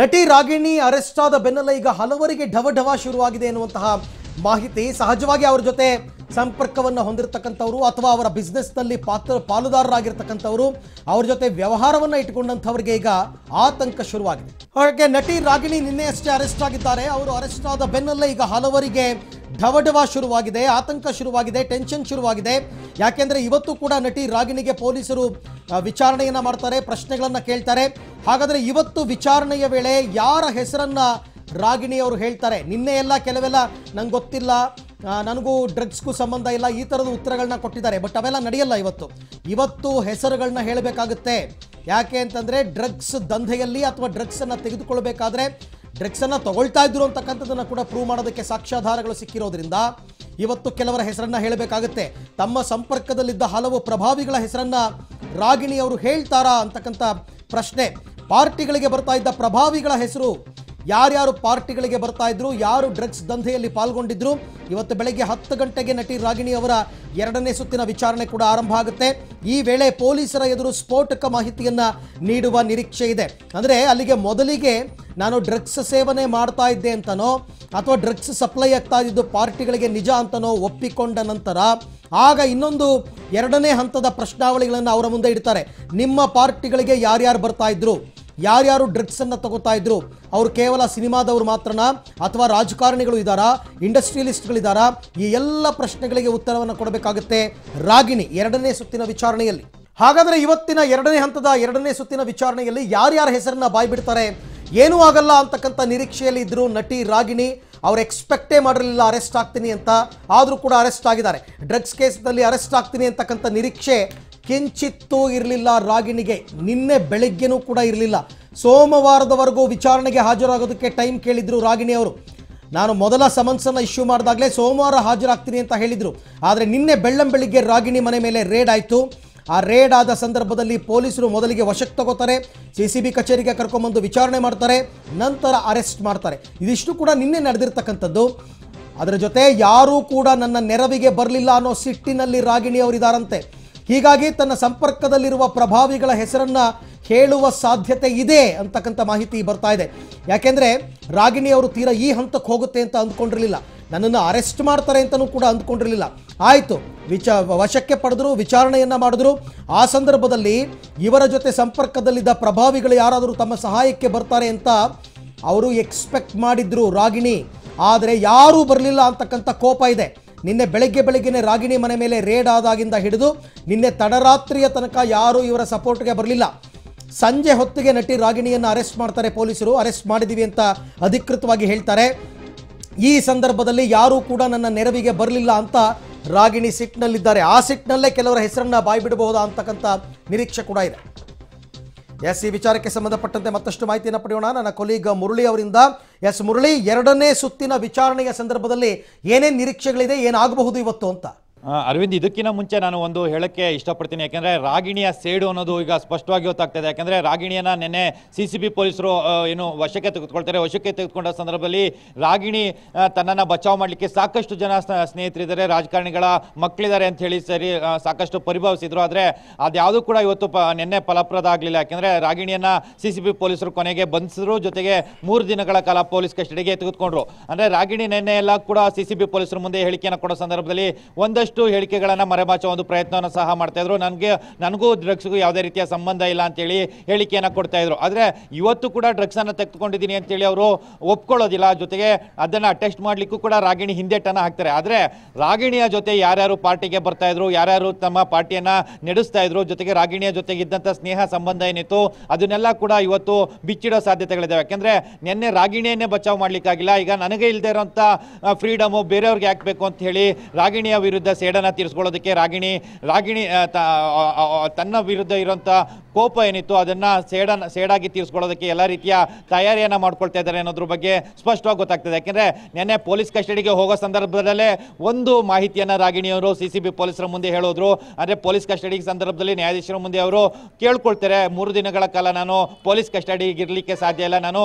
ನಟಿ ರಾಗಿಣಿ ಅರೆಸ್ಟ್ ಆದ ಬೆನ್ನಲ್ಲೇ ಈಗ ಹಲವರಿಗೆ ಢವಢವ ಶುರುವಾಗಿದೆ ಎನ್ನುವಂತಹ ಮಾಹಿತಿ ಸಹಜವಾಗಿ ಅವರ ಜೊತೆ ಸಂಪರ್ಕವನ್ನು ಹೊಂದಿರತಕ್ಕಂಥವ್ರು ಅಥವಾ ಅವರ ಬಿಸ್ನೆಸ್ನಲ್ಲಿ ಪಾತ್ರ ಪಾಲುದಾರರಾಗಿರ್ತಕ್ಕಂಥವ್ರು ಅವ್ರ ಜೊತೆ ವ್ಯವಹಾರವನ್ನು ಇಟ್ಕೊಂಡಂಥವ್ರಿಗೆ ಈಗ ಆತಂಕ ಶುರುವಾಗಿದೆ ಹಾಗೆ ನಟಿ ರಾಗಿಣಿ ನಿನ್ನೆಯಷ್ಟೇ ಅರೆಸ್ಟ್ ಆಗಿದ್ದಾರೆ ಅವರು ಅರೆಸ್ಟ್ ಆದ ಬೆನ್ನಲ್ಲೇ ಈಗ ಹಲವರಿಗೆ ಢವಢವ ಶುರುವಾಗಿದೆ ಆತಂಕ ಶುರುವಾಗಿದೆ ಟೆನ್ಷನ್ ಶುರುವಾಗಿದೆ ಯಾಕೆಂದ್ರೆ ಇವತ್ತು ಕೂಡ ನಟಿ ರಾಗಿಣಿಗೆ ಪೊಲೀಸರು ವಿಚಾರಣೆಯನ್ನ ಮಾಡ್ತಾರೆ ಪ್ರಶ್ನೆಗಳನ್ನು ಕೇಳ್ತಾರೆ ಹಾಗಾದ್ರೆ ಇವತ್ತು ವಿಚಾರಣೆಯ ವೇಳೆ ಯಾರ ಹೆಸರನ್ನ ರಾಗಿಣಿ ಅವರು ಹೇಳ್ತಾರೆ ನಿನ್ನೆ ಎಲ್ಲ ಕೆಲವೆಲ್ಲ ನಂಗೆ ಗೊತ್ತಿಲ್ಲ ನನಗೂ ಡ್ರಗ್ಸ್ಗೂ ಸಂಬಂಧ ಇಲ್ಲ ಈ ಥರದ ಉತ್ತರಗಳನ್ನ ಕೊಟ್ಟಿದ್ದಾರೆ ಬಟ್ ಅವೆಲ್ಲ ನಡೆಯಲ್ಲ ಇವತ್ತು ಇವತ್ತು ಹೆಸರುಗಳನ್ನ ಹೇಳಬೇಕಾಗುತ್ತೆ ಯಾಕೆ ಅಂತಂದರೆ ಡ್ರಗ್ಸ್ ದಂಧೆಯಲ್ಲಿ ಅಥವಾ ಡ್ರಗ್ಸನ್ನು ತೆಗೆದುಕೊಳ್ಬೇಕಾದ್ರೆ ಡ್ರಗ್ಸನ್ನು ತಗೊಳ್ತಾ ಇದ್ರು ಅಂತಕ್ಕಂಥದ್ದನ್ನು ಕೂಡ ಪ್ರೂವ್ ಮಾಡೋದಕ್ಕೆ ಸಾಕ್ಷ್ಯಾಧಾರಗಳು ಸಿಕ್ಕಿರೋದ್ರಿಂದ ಇವತ್ತು ಕೆಲವರ ಹೆಸರನ್ನ ಹೇಳಬೇಕಾಗುತ್ತೆ ತಮ್ಮ ಸಂಪರ್ಕದಲ್ಲಿದ್ದ ಹಲವು ಪ್ರಭಾವಿಗಳ ಹೆಸರನ್ನ ರಾಗಿಣಿ ಅವರು ಹೇಳ್ತಾರಾ ಅಂತಕ್ಕಂಥ ಪ್ರಶ್ನೆ ಪಾರ್ಟಿಗಳಿಗೆ ಬರ್ತಾ ಇದ್ದ ಪ್ರಭಾವಿಗಳ ಹೆಸರು ಯಾರ್ಯಾರು ಪಾರ್ಟಿಗಳಿಗೆ ಬರ್ತಾ ಇದ್ರು ಯಾರು ಡ್ರಗ್ಸ್ ದಂಧೆಯಲ್ಲಿ ಪಾಲ್ಗೊಂಡಿದ್ರು ಇವತ್ತು ಬೆಳಗ್ಗೆ ಹತ್ತು ಗಂಟೆಗೆ ನಟಿ ರಾಗಿಣಿ ಅವರ ಎರಡನೇ ಸುತ್ತಿನ ವಿಚಾರಣೆ ಕೂಡ ಆರಂಭ ಆಗುತ್ತೆ ಈ ವೇಳೆ ಪೊಲೀಸರ ಎದುರು ಸ್ಫೋಟಕ ಮಾಹಿತಿಯನ್ನ ನೀಡುವ ನಿರೀಕ್ಷೆ ಇದೆ ಅಂದರೆ ಅಲ್ಲಿಗೆ ಮೊದಲಿಗೆ ನಾನು ಡ್ರಗ್ಸ್ ಸೇವನೆ ಮಾಡ್ತಾ ಇದ್ದೆ ಅಂತನೋ ಅಥವಾ ಡ್ರಗ್ಸ್ ಸಪ್ಲೈ ಆಗ್ತಾ ಇದ್ದು ಪಾರ್ಟಿಗಳಿಗೆ ನಿಜ ಅಂತನೋ ಒಪ್ಪಿಕೊಂಡ ನಂತರ ಆಗ ಇನ್ನೊಂದು ಎರಡನೇ ಹಂತದ ಪ್ರಶ್ನಾವಳಿಗಳನ್ನು ಅವರ ಮುಂದೆ ಇಡ್ತಾರೆ ನಿಮ್ಮ ಪಾರ್ಟಿಗಳಿಗೆ ಯಾರ್ಯಾರು ಬರ್ತಾ ಇದ್ರು ಯಾರ್ಯಾರು ಡ್ರಗ್ಸನ್ನು ತಗೋತಾ ಇದ್ರು ಅವರು ಕೇವಲ ಸಿನಿಮಾದವರು ಮಾತ್ರನಾ ಅಥವಾ ರಾಜಕಾರಣಿಗಳು ಇದ್ದಾರಾ ಇಂಡಸ್ಟ್ರಿಯಲಿಸ್ಟ್ಗಳಿದ್ದಾರಾ ಈ ಎಲ್ಲ ಪ್ರಶ್ನೆಗಳಿಗೆ ಉತ್ತರವನ್ನು ಕೊಡಬೇಕಾಗುತ್ತೆ ರಾಗಿಣಿ ಎರಡನೇ ಸುತ್ತಿನ ವಿಚಾರಣೆಯಲ್ಲಿ ಹಾಗಾದರೆ ಇವತ್ತಿನ ಎರಡನೇ ಹಂತದ ಎರಡನೇ ಸುತ್ತಿನ ವಿಚಾರಣೆಯಲ್ಲಿ ಯಾರ್ಯಾರ ಹೆಸರನ್ನ ಬಿಡ್ತಾರೆ ಏನೂ ಆಗಲ್ಲ ಅಂತಕ್ಕಂಥ ನಿರೀಕ್ಷೆಯಲ್ಲಿ ಇದ್ರು ನಟಿ ರಾಗಿಣಿ ಅವ್ರು ಎಕ್ಸ್ಪೆಕ್ಟೇ ಮಾಡಿರಲಿಲ್ಲ ಅರೆಸ್ಟ್ ಆಗ್ತೀನಿ ಅಂತ ಆದರೂ ಕೂಡ ಅರೆಸ್ಟ್ ಆಗಿದ್ದಾರೆ ಡ್ರಗ್ಸ್ ಕೇಸ್ನಲ್ಲಿ ಅರೆಸ್ಟ್ ಆಗ್ತೀನಿ ಅಂತಕ್ಕಂಥ ನಿರೀಕ್ಷೆ ಕಿಂಚಿತ್ತೂ ಇರಲಿಲ್ಲ ರಾಗಿಣಿಗೆ ನಿನ್ನೆ ಬೆಳಗ್ಗೆನೂ ಕೂಡ ಇರಲಿಲ್ಲ ಸೋಮವಾರದವರೆಗೂ ವಿಚಾರಣೆಗೆ ಹಾಜರಾಗೋದಕ್ಕೆ ಟೈಮ್ ಕೇಳಿದ್ರು ರಾಗಿಣಿ ಅವರು ನಾನು ಮೊದಲ ಸಮನ್ಸನ್ನು ಇಶ್ಯೂ ಮಾಡಿದಾಗಲೇ ಸೋಮವಾರ ಹಾಜರಾಗ್ತೀನಿ ಅಂತ ಹೇಳಿದರು ಆದರೆ ನಿನ್ನೆ ಬೆಳ್ಳಂ ಬೆಳಿಗ್ಗೆ ರಾಗಿಣಿ ಮನೆ ಮೇಲೆ ರೇಡ್ ಆಯಿತು ಆ ರೇಡ್ ಆದ ಸಂದರ್ಭದಲ್ಲಿ ಪೊಲೀಸರು ಮೊದಲಿಗೆ ವಶಕ್ಕೆ ತಗೋತಾರೆ ಸಿ ಸಿ ಬಿ ಕಚೇರಿಗೆ ಕರ್ಕೊಂಬಂದು ವಿಚಾರಣೆ ಮಾಡ್ತಾರೆ ನಂತರ ಅರೆಸ್ಟ್ ಮಾಡ್ತಾರೆ ಇದಿಷ್ಟು ಕೂಡ ನಿನ್ನೆ ನಡೆದಿರ್ತಕ್ಕಂಥದ್ದು ಅದರ ಜೊತೆ ಯಾರೂ ಕೂಡ ನನ್ನ ನೆರವಿಗೆ ಬರಲಿಲ್ಲ ಅನ್ನೋ ಸಿಟ್ಟಿನಲ್ಲಿ ರಾಗಿಣಿ ಅವರಿದ್ದಾರಂತೆ ಹೀಗಾಗಿ ತನ್ನ ಸಂಪರ್ಕದಲ್ಲಿರುವ ಪ್ರಭಾವಿಗಳ ಹೆಸರನ್ನ ಹೇಳುವ ಸಾಧ್ಯತೆ ಇದೆ ಅಂತಕ್ಕಂಥ ಮಾಹಿತಿ ಬರ್ತಾ ಇದೆ ಯಾಕೆಂದ್ರೆ ರಾಗಿಣಿ ಅವರು ತೀರಾ ಈ ಹಂತಕ್ಕೆ ಹೋಗುತ್ತೆ ಅಂತ ಅಂದ್ಕೊಂಡಿರಲಿಲ್ಲ ನನ್ನನ್ನು ಅರೆಸ್ಟ್ ಮಾಡ್ತಾರೆ ಅಂತಲೂ ಕೂಡ ಅಂದ್ಕೊಂಡಿರಲಿಲ್ಲ ಆಯಿತು ವಿಚ ವಶಕ್ಕೆ ಪಡೆದ್ರು ವಿಚಾರಣೆಯನ್ನು ಮಾಡಿದ್ರು ಆ ಸಂದರ್ಭದಲ್ಲಿ ಇವರ ಜೊತೆ ಸಂಪರ್ಕದಲ್ಲಿದ್ದ ಪ್ರಭಾವಿಗಳು ಯಾರಾದರೂ ತಮ್ಮ ಸಹಾಯಕ್ಕೆ ಬರ್ತಾರೆ ಅಂತ ಅವರು ಎಕ್ಸ್ಪೆಕ್ಟ್ ಮಾಡಿದ್ರು ರಾಗಿಣಿ ಆದರೆ ಯಾರೂ ಬರಲಿಲ್ಲ ಅಂತಕ್ಕಂಥ ಕೋಪ ಇದೆ ನಿನ್ನೆ ಬೆಳಗ್ಗೆ ಬೆಳಗ್ಗೆನೆ ರಾಗಿಣಿ ಮನೆ ಮೇಲೆ ರೇಡ್ ಆದಾಗಿಂದ ಹಿಡಿದು ನಿನ್ನೆ ತಡರಾತ್ರಿಯ ತನಕ ಯಾರೂ ಇವರ ಸಪೋರ್ಟ್ಗೆ ಬರಲಿಲ್ಲ ಸಂಜೆ ಹೊತ್ತಿಗೆ ನಟಿ ರಾಗಿಣಿಯನ್ನು ಅರೆಸ್ಟ್ ಮಾಡ್ತಾರೆ ಪೊಲೀಸರು ಅರೆಸ್ಟ್ ಮಾಡಿದ್ದೀವಿ ಅಂತ ಅಧಿಕೃತವಾಗಿ ಹೇಳ್ತಾರೆ ಈ ಸಂದರ್ಭದಲ್ಲಿ ಯಾರೂ ಕೂಡ ನನ್ನ ನೆರವಿಗೆ ಬರಲಿಲ್ಲ ಅಂತ ರಾಗಿಣಿ ಸಿಟ್ನಲ್ಲಿದ್ದಾರೆ ಆ ಸಿಟ್ನಲ್ಲೇ ಕೆಲವರ ಹೆಸರನ್ನು ಬಾಯ್ಬಿಡಬಹುದಾ ಅಂತಕ್ಕಂಥ ನಿರೀಕ್ಷೆ ಕೂಡ ಇದೆ ಎಸ್ ಈ ವಿಚಾರಕ್ಕೆ ಸಂಬಂಧಪಟ್ಟಂತೆ ಮತ್ತಷ್ಟು ಮಾಹಿತಿಯನ್ನು ಪಡೆಯೋಣ ನನ್ನ ಕೊಲೀಗ್ ಮುರಳಿ ಅವರಿಂದ ಎಸ್ ಮುರಳಿ ಎರಡನೇ ಸುತ್ತಿನ ವಿಚಾರಣೆಯ ಸಂದರ್ಭದಲ್ಲಿ ಏನೇನು ನಿರೀಕ್ಷೆಗಳಿದೆ ಏನಾಗಬಹುದು ಇವತ್ತು ಅಂತ ಅರವಿಂದ್ ಇದಕ್ಕಿಂತ ಮುಂಚೆ ನಾನು ಒಂದು ಹೇಳಕ್ಕೆ ಇಷ್ಟಪಡ್ತೀನಿ ಯಾಕೆಂದರೆ ರಾಗಿಣಿಯ ಸೇಡು ಅನ್ನೋದು ಈಗ ಸ್ಪಷ್ಟವಾಗಿ ಗೊತ್ತಾಗ್ತದೆ ಯಾಕಂದ್ರೆ ರಾಗಿಣಿಯನ್ನ ನಿನ್ನೆ ಸಿ ಸಿ ಬಿ ಪೊಲೀಸರು ಏನು ವಶಕ್ಕೆ ತೆಗೆದುಕೊಳ್ತಾರೆ ವಶಕ್ಕೆ ತೆಗೆದುಕೊಂಡ ಸಂದರ್ಭದಲ್ಲಿ ರಾಗಿಣಿ ತನ್ನನ್ನು ಬಚಾವ್ ಮಾಡಲಿಕ್ಕೆ ಸಾಕಷ್ಟು ಜನ ಸ್ನೇಹಿತರಿದ್ದಾರೆ ರಾಜಕಾರಣಿಗಳ ಮಕ್ಕಳಿದ್ದಾರೆ ಅಂತ ಹೇಳಿ ಸರಿ ಸಾಕಷ್ಟು ಪರಿಭಾವಿಸಿದ್ರು ಆದರೆ ಅದ್ಯಾವುದೂ ಕೂಡ ಇವತ್ತು ಪ ನಿನ್ನೆ ಫಲಪ್ರದ ಆಗಲಿಲ್ಲ ಯಾಕೆಂದರೆ ರಾಗಿಣಿಯನ್ನು ಸಿ ಸಿ ಬಿ ಪೊಲೀಸರು ಕೊನೆಗೆ ಬಂಧಿಸಿದ್ರು ಜೊತೆಗೆ ಮೂರು ದಿನಗಳ ಕಾಲ ಪೊಲೀಸ್ ಕಸ್ಟಡಿಗೆ ತೆಗೆದುಕೊಂಡ್ರು ಅಂದರೆ ರಾಗಿಣಿ ನಿನ್ನೆ ಎಲ್ಲ ಕೂಡ ಸಿ ಸಿ ಬಿ ಪೊಲೀಸರು ಮುಂದೆ ಹೇಳಿಕೆಯನ್ನು ಕೊಡೋ ಸಂದರ್ಭದಲ್ಲಿ ಒಂದಷ್ಟು ಸಾಕಷ್ಟು ಹೇಳಿಕೆಗಳನ್ನು ಮರೆಮಾಚೋ ಒಂದು ಪ್ರಯತ್ನವನ್ನು ಸಹ ಮಾಡ್ತಾಯಿದ್ರು ನನಗೆ ನನಗೂ ಡ್ರಗ್ಸ್ಗೂ ಯಾವುದೇ ರೀತಿಯ ಸಂಬಂಧ ಇಲ್ಲ ಅಂತೇಳಿ ಹೇಳಿಕೆಯನ್ನು ಕೊಡ್ತಾ ಇದ್ರು ಆದರೆ ಇವತ್ತು ಕೂಡ ಡ್ರಗ್ಸನ್ನು ತೆಗೆದುಕೊಂಡಿದ್ದೀನಿ ಅಂತೇಳಿ ಅವರು ಒಪ್ಕೊಳ್ಳೋದಿಲ್ಲ ಜೊತೆಗೆ ಅದನ್ನು ಅಟೆಸ್ಟ್ ಮಾಡಲಿಕ್ಕೂ ಕೂಡ ರಾಗಿಣಿ ಹಿಂದೆಟ್ಟನ್ನು ಹಾಕ್ತಾರೆ ಆದರೆ ರಾಗಿಣಿಯ ಜೊತೆ ಯಾರ್ಯಾರು ಪಾರ್ಟಿಗೆ ಬರ್ತಾ ಇದ್ರು ಯಾರ್ಯಾರು ತಮ್ಮ ಪಾರ್ಟಿಯನ್ನು ನಡೆಸ್ತಾ ಇದ್ರು ಜೊತೆಗೆ ರಾಗಿಣಿಯ ಜೊತೆಗೆ ಇದ್ದಂಥ ಸ್ನೇಹ ಸಂಬಂಧ ಏನಿತ್ತು ಅದನ್ನೆಲ್ಲ ಕೂಡ ಇವತ್ತು ಬಿಚ್ಚಿಡೋ ಸಾಧ್ಯತೆಗಳಿದ್ದಾವೆ ಯಾಕೆಂದರೆ ನಿನ್ನೆ ರಾಗಿಣಿಯನ್ನೇ ಬಚಾವ್ ಮಾಡಲಿಕ್ಕಾಗಿಲ್ಲ ಈಗ ನನಗೆ ಇಲ್ಲದೆ ಇರೋಂಥ ಫ್ರೀಡಮು ಬೇರೆಯವ್ರಿಗೆ ಹಾಕಬೇಕು ಅಂತ ಹೇಳಿ ರಾಗಿಣಿಯ ವಿರುದ್ಧ ಸೇಡನ್ನು ತೀರಿಸ್ಕೊಳ್ಳೋದಕ್ಕೆ ರಾಗಿಣಿ ರಾಗಿಣಿ ತನ್ನ ವಿರುದ್ಧ ಇರುವಂಥ ಕೋಪ ಏನಿತ್ತು ಅದನ್ನು ಸೇಡನ್ ಸೇಡಾಗಿ ತೀರಿಸ್ಕೊಳ್ಳೋದಕ್ಕೆ ಎಲ್ಲ ರೀತಿಯ ತಯಾರಿಯನ್ನು ಮಾಡ್ಕೊಳ್ತಾ ಇದ್ದಾರೆ ಅನ್ನೋದ್ರ ಬಗ್ಗೆ ಸ್ಪಷ್ಟವಾಗಿ ಗೊತ್ತಾಗ್ತದೆ ಯಾಕೆಂದರೆ ನಿನ್ನೆ ಪೊಲೀಸ್ ಕಸ್ಟಡಿಗೆ ಹೋಗೋ ಸಂದರ್ಭದಲ್ಲೇ ಒಂದು ಮಾಹಿತಿಯನ್ನು ರಾಗಿಣಿಯವರು ಸಿ ಸಿ ಬಿ ಪೊಲೀಸರ ಮುಂದೆ ಹೇಳೋದ್ರು ಅಂದರೆ ಪೊಲೀಸ್ ಕಸ್ಟಡಿ ಸಂದರ್ಭದಲ್ಲಿ ನ್ಯಾಯಾಧೀಶರ ಮುಂದೆ ಅವರು ಕೇಳ್ಕೊಳ್ತಾರೆ ಮೂರು ದಿನಗಳ ಕಾಲ ನಾನು ಪೊಲೀಸ್ ಕಸ್ಟಡಿಗೆ ಇರಲಿಕ್ಕೆ ಸಾಧ್ಯ ಇಲ್ಲ ನಾನು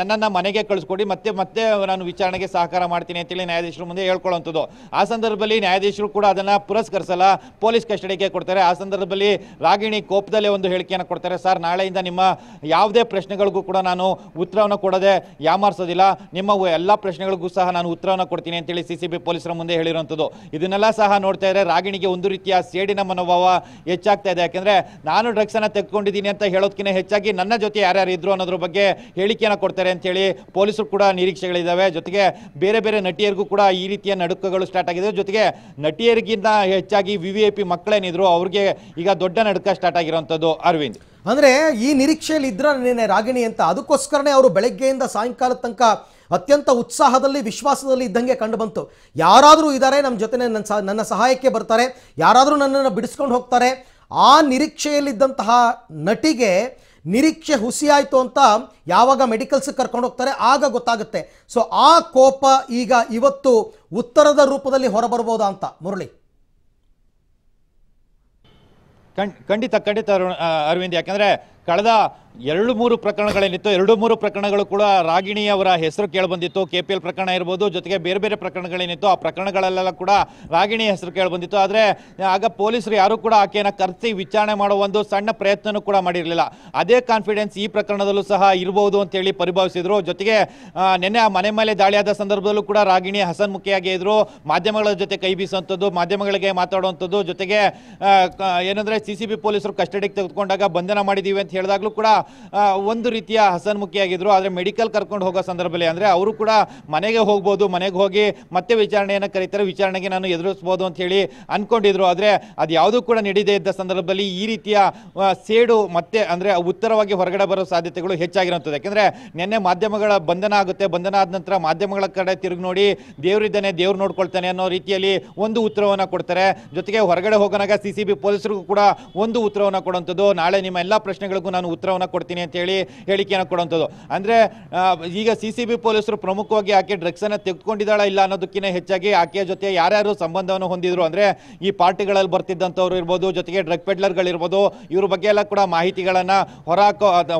ನನ್ನನ್ನು ಮನೆಗೆ ಕಳಿಸ್ಕೊಡಿ ಮತ್ತೆ ಮತ್ತೆ ನಾನು ವಿಚಾರಣೆಗೆ ಸಹಕಾರ ಮಾಡ್ತೀನಿ ಅಂತೇಳಿ ನ್ಯಾಯಾಧೀಶರ ಮುಂದೆ ಹೇಳ್ಕೊಳ್ಳುವಂಥದ್ದು ಆ ಸಂದರ್ಭದಲ್ಲಿ ನ್ಯಾಯಾಧೀಶರು ಕೂಡ ಅದನ್ನು ಪುರಸ್ಕರಿಸಲ್ಲ ಪೊಲೀಸ್ ಕಸ್ಟಡಿಗೆ ಕೊಡ್ತಾರೆ ಆ ಸಂದರ್ಭದಲ್ಲಿ ರಾಗಿಣಿ ಕೋಪದಲ್ಲೇ ಒಂದು ಹೇಳಿಕೆಯನ್ನು ಕೊಡ್ತಾರೆ ಸರ್ ನಾಳೆಯಿಂದ ನಿಮ್ಮ ಯಾವುದೇ ಪ್ರಶ್ನೆಗಳಿಗೂ ಕೂಡ ನಾನು ಉತ್ತರವನ್ನು ಕೊಡದೆ ಯಾಮಾರಿಸೋದಿಲ್ಲ ನಿಮ್ಮ ಎಲ್ಲ ಪ್ರಶ್ನೆಗಳಿಗೂ ಸಹ ನಾನು ಉತ್ತರವನ್ನು ಕೊಡ್ತೀನಿ ಅಂತೇಳಿ ಸಿ ಸಿ ಬಿ ಪೊಲೀಸರ ಮುಂದೆ ಹೇಳಿರುವಂಥದ್ದು ಇದನ್ನೆಲ್ಲ ಸಹ ನೋಡ್ತಾ ಇದ್ದಾರೆ ರಾಗಿಣಿಗೆ ಒಂದು ರೀತಿಯ ಸೇಡಿನ ಮನೋಭಾವ ಹೆಚ್ಚಾಗ್ತಾ ಇದೆ ಯಾಕೆಂದರೆ ನಾನು ಡ್ರಗ್ಸನ್ನು ತೆಗೆದುಕೊಂಡಿದ್ದೀನಿ ಅಂತ ಹೇಳೋದಕ್ಕಿಂತ ಹೆಚ್ಚಾಗಿ ನನ್ನ ಜೊತೆ ಯಾರ್ಯಾರು ಇದ್ರು ಅನ್ನೋದ್ರ ಬಗ್ಗೆ ಹೇಳಿಕೆಯನ್ನು ಕೊಡ್ತಾರೆ ಅಂತೇಳಿ ಪೊಲೀಸರು ಕೂಡ ನಿರೀಕ್ಷೆಗಳಿದ್ದಾವೆ ಜೊತೆಗೆ ಬೇರೆ ಬೇರೆ ನಟಿಯರಿಗೂ ಕೂಡ ಈ ರೀತಿಯ ನಡುಕಗಳು ಸ್ಟಾರ್ಟ್ ಆಗಿದೆ ಜೊತೆಗೆ ನಟಿ ಕಿರಿಯರಿಗಿಂತ ಹೆಚ್ಚಾಗಿ ವಿ ವಿ ಐ ಪಿ ಮಕ್ಕಳೇನಿದ್ರು ಅವ್ರಿಗೆ ಈಗ ದೊಡ್ಡ ನಡುಕ ಸ್ಟಾರ್ಟ್ ಆಗಿರುವಂಥದ್ದು ಅರವಿಂದ್ ಅಂದರೆ ಈ ನಿರೀಕ್ಷೆಯಲ್ಲಿ ಇದ್ರ ನಿನ್ನೆ ರಾಗಿಣಿ ಅಂತ ಅದಕ್ಕೋಸ್ಕರನೇ ಅವರು ಬೆಳಗ್ಗೆಯಿಂದ ಸಾಯಂಕಾಲದ ತನಕ ಅತ್ಯಂತ ಉತ್ಸಾಹದಲ್ಲಿ ವಿಶ್ವಾಸದಲ್ಲಿ ಇದ್ದಂಗೆ ಕಂಡು ಬಂತು ಯಾರಾದರೂ ಇದ್ದಾರೆ ನಮ್ಮ ಜೊತೆ ನನ್ನ ಸಹ ನನ್ನ ಸಹಾಯಕ್ಕೆ ಬರ್ತಾರೆ ಯಾರಾದರೂ ನನ್ನನ್ನು ಬಿಡಿಸ್ಕೊಂಡು ಹೋಗ್ತಾರೆ ಆ ನಿರೀಕ್ಷೆಯಲ್ಲಿದ್ದಂತಹ ನಟಿಗೆ ನಿರೀಕ್ಷೆ ಹುಸಿಯಾಯಿತು ಅಂತ ಯಾವಾಗ ಮೆಡಿಕಲ್ಸ್ಗೆ ಕರ್ಕೊಂಡು ಹೋಗ್ತಾರೆ ಆಗ ಗೊತ್ತಾಗುತ್ತೆ ಸೊ ಆ ಕೋಪ ಈಗ ಇವತ್ತು ಉತ್ತರದ ರೂಪದಲ್ಲಿ ಹೊರಬರ್ಬೋದಾ ಅಂತ ಮುರಳಿ ಖಂಡಿತ ಖಂಡಿತ ಅರವಿಂದ್ ಯಾಕಂದ್ರೆ ಕಳೆದ ಎರಡು ಮೂರು ಪ್ರಕರಣಗಳೇನಿತ್ತು ಎರಡು ಮೂರು ಪ್ರಕರಣಗಳು ಕೂಡ ರಾಗಿಣಿ ಅವರ ಹೆಸರು ಕೇಳಿಬಂದಿತ್ತು ಕೆ ಪಿ ಎಲ್ ಪ್ರಕರಣ ಇರ್ಬೋದು ಜೊತೆಗೆ ಬೇರೆ ಬೇರೆ ಪ್ರಕರಣಗಳೇನಿತ್ತು ಆ ಪ್ರಕರಣಗಳಲ್ಲೆಲ್ಲ ಕೂಡ ರಾಗಿಣಿ ಹೆಸರು ಕೇಳಿಬಂದಿತ್ತು ಆದರೆ ಆಗ ಪೊಲೀಸರು ಯಾರೂ ಕೂಡ ಆಕೆಯನ್ನು ಕರೆಸಿ ವಿಚಾರಣೆ ಮಾಡೋ ಒಂದು ಸಣ್ಣ ಪ್ರಯತ್ನನೂ ಕೂಡ ಮಾಡಿರಲಿಲ್ಲ ಅದೇ ಕಾನ್ಫಿಡೆನ್ಸ್ ಈ ಪ್ರಕರಣದಲ್ಲೂ ಸಹ ಇರಬಹುದು ಅಂತೇಳಿ ಪರಿಭಾವಿಸಿದರು ಜೊತೆಗೆ ನಿನ್ನೆ ಆ ಮನೆ ಮೇಲೆ ದಾಳಿಯಾದ ಸಂದರ್ಭದಲ್ಲೂ ಕೂಡ ರಾಗಿಣಿ ಮುಖಿಯಾಗಿ ಇದ್ದರು ಮಾಧ್ಯಮಗಳ ಜೊತೆ ಕೈ ಬೀಸುವಂಥದ್ದು ಮಾಧ್ಯಮಗಳಿಗೆ ಮಾತಾಡುವಂಥದ್ದು ಜೊತೆಗೆ ಏನಂದರೆ ಸಿ ಸಿ ಬಿ ಪೊಲೀಸರು ಕಸ್ಟಡಿಗೆ ತೆಗೆದುಕೊಂಡಾಗ ಬಂಧನ ಮಾಡಿದ್ದೀವಿ ಅಂತ ಅಂತ ಕೂಡ ಒಂದು ರೀತಿಯ ಹಸನ್ಮುಖಿಯಾಗಿದ್ರು ಆದರೆ ಮೆಡಿಕಲ್ ಕರ್ಕೊಂಡು ಹೋಗೋ ಸಂದರ್ಭದಲ್ಲಿ ಅಂದರೆ ಅವರು ಕೂಡ ಮನೆಗೆ ಹೋಗ್ಬೋದು ಮನೆಗೆ ಹೋಗಿ ಮತ್ತೆ ವಿಚಾರಣೆಯನ್ನು ಕರೀತಾರೆ ವಿಚಾರಣೆಗೆ ನಾನು ಎದುರಿಸ್ಬೋದು ಅಂತ ಹೇಳಿ ಅಂದ್ಕೊಂಡಿದ್ರು ಆದರೆ ಅದು ಯಾವುದೂ ಕೂಡ ನಡೀದೇ ಇದ್ದ ಸಂದರ್ಭದಲ್ಲಿ ಈ ರೀತಿಯ ಸೇಡು ಮತ್ತೆ ಅಂದರೆ ಉತ್ತರವಾಗಿ ಹೊರಗಡೆ ಬರೋ ಸಾಧ್ಯತೆಗಳು ಹೆಚ್ಚಾಗಿರುವಂಥದ್ದು ಯಾಕೆಂದರೆ ನಿನ್ನೆ ಮಾಧ್ಯಮಗಳ ಬಂಧನ ಆಗುತ್ತೆ ಬಂಧನ ಆದ ನಂತರ ಮಾಧ್ಯಮಗಳ ಕಡೆ ತಿರುಗಿ ನೋಡಿ ದೇವರಿದ್ದಾನೆ ದೇವ್ರು ನೋಡ್ಕೊಳ್ತಾನೆ ಅನ್ನೋ ರೀತಿಯಲ್ಲಿ ಒಂದು ಉತ್ತರವನ್ನು ಕೊಡ್ತಾರೆ ಜೊತೆಗೆ ಹೊರಗಡೆ ಹೋಗೋನಾಗ ಸಿ ಸಿ ಬಿ ಪೊಲೀಸರಿಗೂ ಕೂಡ ಒಂದು ಉತ್ತರವನ್ನು ಕೊಡುವಂಥದ್ದು ನಾಳೆ ನಿಮ್ಮ ಎಲ್ಲ ಪ್ರಶ್ನೆಗಳು ನಾನು ಉತ್ತರವನ್ನು ಕೊಡ್ತೀನಿ ಅಂತ ಹೇಳಿ ಹೇಳಿಕೆಯನ್ನು ಕೊಡುವಂಥದ್ದು ಅಂದರೆ ಈಗ ಸಿ ಸಿ ಬಿ ಪೊಲೀಸರು ಪ್ರಮುಖವಾಗಿ ಆಕೆ ಡ್ರಗ್ಸನ್ನು ತೆಗೆದುಕೊಂಡಿದ್ದಾಳ ಇಲ್ಲ ಅನ್ನೋದಕ್ಕಿಂತ ಹೆಚ್ಚಾಗಿ ಆಕೆಯ ಜೊತೆ ಯಾರ್ಯಾರು ಸಂಬಂಧವನ್ನು ಹೊಂದಿದ್ರು ಅಂದರೆ ಈ ಪಾರ್ಟಿಗಳಲ್ಲಿ ಬರ್ತಿದ್ದಂಥವ್ರು ಇರ್ಬೋದು ಜೊತೆಗೆ ಡ್ರಗ್ ಪೆಡ್ಲರ್ಗಳಿರ್ಬೋದು ಇವ್ರ ಬಗ್ಗೆ ಎಲ್ಲ ಕೂಡ ಮಾಹಿತಿಗಳನ್ನು ಹೊರ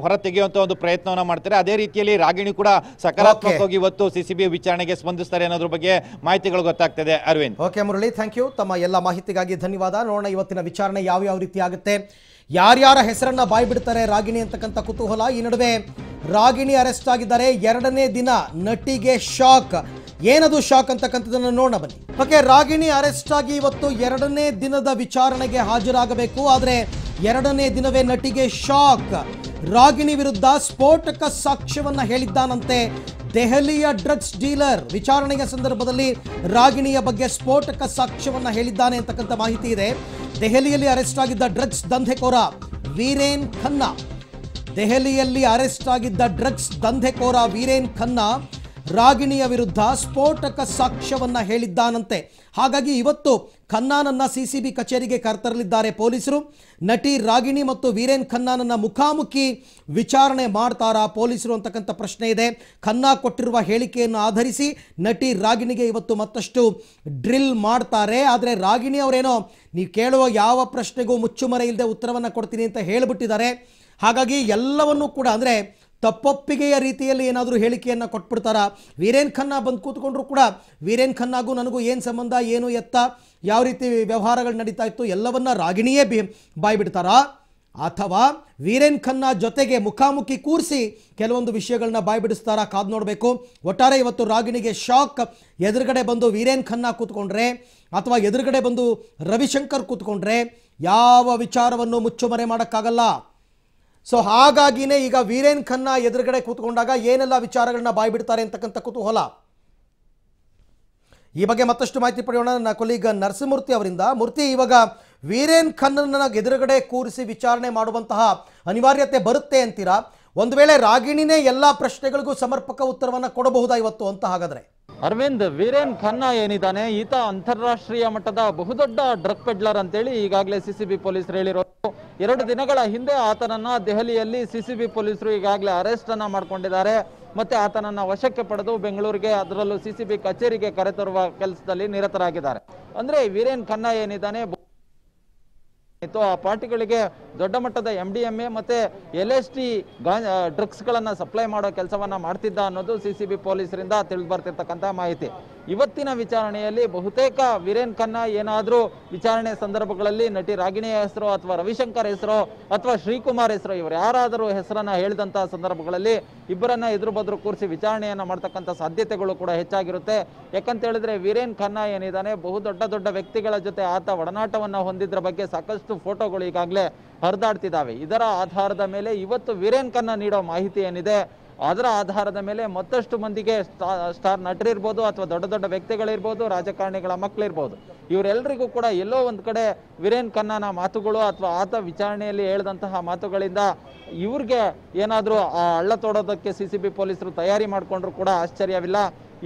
ಹೊರ ತೆಗೆಯುವಂಥ ಒಂದು ಪ್ರಯತ್ನವನ್ನು ಮಾಡ್ತಾರೆ ಅದೇ ರೀತಿಯಲ್ಲಿ ರಾಗಿಣಿ ಕೂಡ ಸಕಾರಾತ್ಮಕವಾಗಿ ಇವತ್ತು ಸಿ ಸಿ ಬಿ ವಿಚಾರಣೆಗೆ ಸ್ಪಂದಿಸ್ತಾರೆ ಅನ್ನೋದ್ರ ಬಗ್ಗೆ ಮಾಹಿತಿಗಳು ಗೊತ್ತಾಗ್ತದೆ Arvind okay Murali thank you ತಮ್ಮ ಎಲ್ಲ ಮಾಹಿತಿಗಾಗಿ ಧನ್ಯವಾದ ನೋಡೋಣ ಇವತ್ತಿನ ವಿಚಾರಣೆ ಯಾವ ಯಾವ ರೀತಿ ಆಗುತ್ತೆ ಯಾರ್ಯಾರ ಹೆಸರನ್ನ ಬಾಯಿ ಬಿಡ್ತಾರೆ ರಾಗಿಣಿ ಅಂತಕ್ಕಂಥ ಕುತೂಹಲ ಈ ನಡುವೆ ರಾಗಿಣಿ ಅರೆಸ್ಟ್ ಆಗಿದ್ದಾರೆ ಎರಡನೇ ದಿನ ನಟಿಗೆ ಶಾಕ್ ಏನದು ಶಾಕ್ ಅಂತಕ್ಕಂಥದ್ದನ್ನು ನೋಡೋಣ ಬನ್ನಿ ಓಕೆ ರಾಗಿಣಿ ಅರೆಸ್ಟ್ ಆಗಿ ಇವತ್ತು ಎರಡನೇ ದಿನದ ವಿಚಾರಣೆಗೆ ಹಾಜರಾಗಬೇಕು ಆದರೆ ಎರಡನೇ ದಿನವೇ ನಟಿಗೆ ಶಾಕ್ ರಾಗಿಣಿ ವಿರುದ್ಧ ಸ್ಫೋಟಕ ಸಾಕ್ಷ್ಯವನ್ನ ಹೇಳಿದ್ದಾನಂತೆ ದೆಹಲಿಯ ಡ್ರಗ್ಸ್ ಡೀಲರ್ ವಿಚಾರಣೆಯ ಸಂದರ್ಭದಲ್ಲಿ ರಾಗಿಣಿಯ ಬಗ್ಗೆ ಸ್ಫೋಟಕ ಸಾಕ್ಷ್ಯವನ್ನು ಹೇಳಿದ್ದಾನೆ ಅಂತಕ್ಕಂಥ ಮಾಹಿತಿ ಇದೆ ದೆಹಲಿಯಲ್ಲಿ ಅರೆಸ್ಟ್ ಆಗಿದ್ದ ಡ್ರಗ್ಸ್ ದಂಧೆಕೋರ ವೀರೇನ್ ಖನ್ನಾ ದೆಹಲಿಯಲ್ಲಿ ಅರೆಸ್ಟ್ ಆಗಿದ್ದ ಡ್ರಗ್ಸ್ ದಂಧೆಕೋರ ವೀರೇನ್ ಖನ್ನಾ ರಾಗಿಣಿಯ ವಿರುದ್ಧ ಸ್ಫೋಟಕ ಸಾಕ್ಷ್ಯವನ್ನ ಹೇಳಿದ್ದಾನಂತೆ ಹಾಗಾಗಿ ಇವತ್ತು ಖನ್ನಾನನ್ನ ಸಿಸಿಬಿ ಕಚೇರಿಗೆ ಕರೆತರಲಿದ್ದಾರೆ ಪೊಲೀಸರು ನಟಿ ರಾಗಿಣಿ ಮತ್ತು ವೀರೇನ್ ಖನ್ನಾನನ್ನ ಮುಖಾಮುಖಿ ವಿಚಾರಣೆ ಮಾಡ್ತಾರಾ ಪೊಲೀಸರು ಅಂತಕ್ಕಂಥ ಪ್ರಶ್ನೆ ಇದೆ ಖನ್ನಾ ಕೊಟ್ಟಿರುವ ಹೇಳಿಕೆಯನ್ನು ಆಧರಿಸಿ ನಟಿ ರಾಗಿಣಿಗೆ ಇವತ್ತು ಮತ್ತಷ್ಟು ಡ್ರಿಲ್ ಮಾಡ್ತಾರೆ ಆದರೆ ರಾಗಿಣಿ ಅವರೇನೋ ನೀವು ಕೇಳುವ ಯಾವ ಪ್ರಶ್ನೆಗೂ ಮುಚ್ಚುಮರೆ ಇಲ್ಲದೆ ಉತ್ತರವನ್ನು ಕೊಡ್ತೀನಿ ಅಂತ ಹೇಳಿಬಿಟ್ಟಿದ್ದಾರೆ ಹಾಗಾಗಿ ಎಲ್ಲವನ್ನೂ ಕೂಡ ಅಂದರೆ ತಪ್ಪೊಪ್ಪಿಗೆಯ ರೀತಿಯಲ್ಲಿ ಏನಾದರೂ ಹೇಳಿಕೆಯನ್ನು ಕೊಟ್ಬಿಡ್ತಾರಾ ವೀರೇನ್ ಖನ್ನಾ ಬಂದು ಕೂತ್ಕೊಂಡ್ರು ಕೂಡ ವೀರೇನ್ ಖನ್ನಾಗೂ ನನಗೂ ಏನು ಸಂಬಂಧ ಏನು ಎತ್ತ ಯಾವ ರೀತಿ ವ್ಯವಹಾರಗಳು ನಡೀತಾ ಇತ್ತು ಎಲ್ಲವನ್ನ ರಾಗಿಣಿಯೇ ಬಿ ಬಾಯ್ಬಿಡ್ತಾರಾ ಅಥವಾ ವೀರೇನ್ ಖನ್ನಾ ಜೊತೆಗೆ ಮುಖಾಮುಖಿ ಕೂರಿಸಿ ಕೆಲವೊಂದು ವಿಷಯಗಳನ್ನ ಬಾಯ್ಬಿಡಿಸ್ತಾರಾ ಕಾದ್ ನೋಡಬೇಕು ಒಟ್ಟಾರೆ ಇವತ್ತು ರಾಗಿಣಿಗೆ ಶಾಕ್ ಎದುರುಗಡೆ ಬಂದು ವೀರೇನ್ ಖನ್ನಾ ಕೂತ್ಕೊಂಡ್ರೆ ಅಥವಾ ಎದುರುಗಡೆ ಬಂದು ರವಿಶಂಕರ್ ಕೂತ್ಕೊಂಡ್ರೆ ಯಾವ ವಿಚಾರವನ್ನು ಮುಚ್ಚುಮರೆ ಮಾಡೋಕ್ಕಾಗಲ್ಲ ಸೊ ಹಾಗಾಗಿನೇ ಈಗ ವೀರೇನ್ ಖನ್ನ ಎದುರುಗಡೆ ಕೂತ್ಕೊಂಡಾಗ ಏನೆಲ್ಲ ವಿಚಾರಗಳನ್ನ ಬಾಯ್ಬಿಡ್ತಾರೆ ಅಂತಕ್ಕಂಥ ಕುತೂಹಲ ಈ ಬಗ್ಗೆ ಮತ್ತಷ್ಟು ಮಾಹಿತಿ ಪಡೆಯೋಣ ನನ್ನ ಕೊಲೀಗ ನರಸಿಂಹಮೂರ್ತಿ ಅವರಿಂದ ಮೂರ್ತಿ ಇವಾಗ ವೀರೇನ್ ಖನ್ನನ ಎದುರುಗಡೆ ಕೂರಿಸಿ ವಿಚಾರಣೆ ಮಾಡುವಂತಹ ಅನಿವಾರ್ಯತೆ ಬರುತ್ತೆ ಅಂತೀರಾ ಒಂದು ವೇಳೆ ರಾಗಿಣಿನೇ ಎಲ್ಲ ಪ್ರಶ್ನೆಗಳಿಗೂ ಸಮರ್ಪಕ ಉತ್ತರವನ್ನು ಕೊಡಬಹುದಾ ಇವತ್ತು ಅಂತ ಹಾಗಾದರೆ ಅರವಿಂದ್ ವೀರೇನ್ ಖನ್ನ ಏನಿದ್ದಾನೆ ಈತ ಅಂತಾರಾಷ್ಟ್ರೀಯ ಮಟ್ಟದ ಬಹುದೊಡ್ಡ ಡ್ರಗ್ ಪೆಡ್ಲರ್ ಅಂತೇಳಿ ಈಗಾಗಲೇ ಸಿಸಿಬಿ ಪೊಲೀಸರು ಹೇಳಿರೋದು ಎರಡು ದಿನಗಳ ಹಿಂದೆ ಆತನನ್ನ ದೆಹಲಿಯಲ್ಲಿ ಸಿಸಿಬಿ ಪೊಲೀಸರು ಈಗಾಗಲೇ ಅರೆಸ್ಟ್ ಅನ್ನ ಮಾಡಿಕೊಂಡಿದ್ದಾರೆ ಮತ್ತೆ ಆತನನ್ನ ವಶಕ್ಕೆ ಪಡೆದು ಬೆಂಗಳೂರಿಗೆ ಅದರಲ್ಲೂ ಸಿಸಿಬಿ ಕಚೇರಿಗೆ ಕರೆತರುವ ಕೆಲಸದಲ್ಲಿ ನಿರತರಾಗಿದ್ದಾರೆ ಅಂದ್ರೆ ವೀರೇನ್ ಖನ್ನಾ ಏನಿದ್ದಾನೆ ಆ ಪಾರ್ಟಿಗಳಿಗೆ ದೊಡ್ಡ ಮಟ್ಟದ ಎಂ ಡಿ ಎಂ ಎ ಮತ್ತೆ ಎಲ್ ಎಸ್ ಟಿ ಗಳನ್ನ ಸಪ್ಲೈ ಮಾಡೋ ಕೆಲಸವನ್ನ ಮಾಡ್ತಿದ್ದ ಅನ್ನೋದು ಸಿ ಸಿ ಬಿ ಪೊಲೀಸರಿಂದ ತಿಳಿದು ಬರ್ತಿರ್ತಕ್ಕಂಥ ಮಾಹಿತಿ ಇವತ್ತಿನ ವಿಚಾರಣೆಯಲ್ಲಿ ಬಹುತೇಕ ವೀರೇನ್ ಖನ್ನ ಏನಾದರೂ ವಿಚಾರಣೆ ಸಂದರ್ಭಗಳಲ್ಲಿ ನಟಿ ರಾಗಿಣಿಯ ಹೆಸರು ಅಥವಾ ರವಿಶಂಕರ್ ಹೆಸರು ಅಥವಾ ಶ್ರೀಕುಮಾರ್ ಹೆಸರು ಇವರು ಯಾರಾದರೂ ಹೆಸರನ್ನ ಹೇಳಿದಂತಹ ಸಂದರ್ಭಗಳಲ್ಲಿ ಇಬ್ಬರನ್ನ ಎದುರು ಬದ್ರು ಕೂರಿಸಿ ವಿಚಾರಣೆಯನ್ನ ಮಾಡ್ತಕ್ಕಂಥ ಸಾಧ್ಯತೆಗಳು ಕೂಡ ಹೆಚ್ಚಾಗಿರುತ್ತೆ ಯಾಕಂತ ಹೇಳಿದ್ರೆ ವೀರೇನ್ ಖನ್ನ ಏನಿದ್ದಾನೆ ಬಹು ದೊಡ್ಡ ದೊಡ್ಡ ವ್ಯಕ್ತಿಗಳ ಜೊತೆ ಆತ ಒಡನಾಟವನ್ನು ಹೊಂದಿದ್ರ ಬಗ್ಗೆ ಸಾಕಷ್ಟು ಫೋಟೋಗಳು ಈಗಾಗಲೇ ಹರಿದಾಡ್ತಿದ್ದಾವೆ ಇದರ ಆಧಾರದ ಮೇಲೆ ಇವತ್ತು ವೀರೇನ್ ಖನ್ನ ನೀಡೋ ಮಾಹಿತಿ ಏನಿದೆ ಅದರ ಆಧಾರದ ಮೇಲೆ ಮತ್ತಷ್ಟು ಮಂದಿಗೆ ಸ್ಟಾರ್ ನಟರಿರ್ಬೋದು ಅಥವಾ ದೊಡ್ಡ ದೊಡ್ಡ ವ್ಯಕ್ತಿಗಳಿರ್ಬೋದು ರಾಜಕಾರಣಿಗಳ ಮಕ್ಕಳಿರ್ಬೋದು ಇವರೆಲ್ಲರಿಗೂ ಕೂಡ ಎಲ್ಲೋ ಒಂದು ಕಡೆ ವೀರೇನ್ ಖನ್ನಾನ ಮಾತುಗಳು ಅಥವಾ ಆತ ವಿಚಾರಣೆಯಲ್ಲಿ ಹೇಳಿದಂತಹ ಮಾತುಗಳಿಂದ ಇವ್ರಿಗೆ ಏನಾದರೂ ಆ ಹಳ್ಳ ತೋಡೋದಕ್ಕೆ ಸಿ ಸಿ ಬಿ ಪೊಲೀಸರು ತಯಾರಿ ಮಾಡಿಕೊಂಡ್ರು ಕೂಡ ಆಶ್ಚರ್ಯವಿಲ್ಲ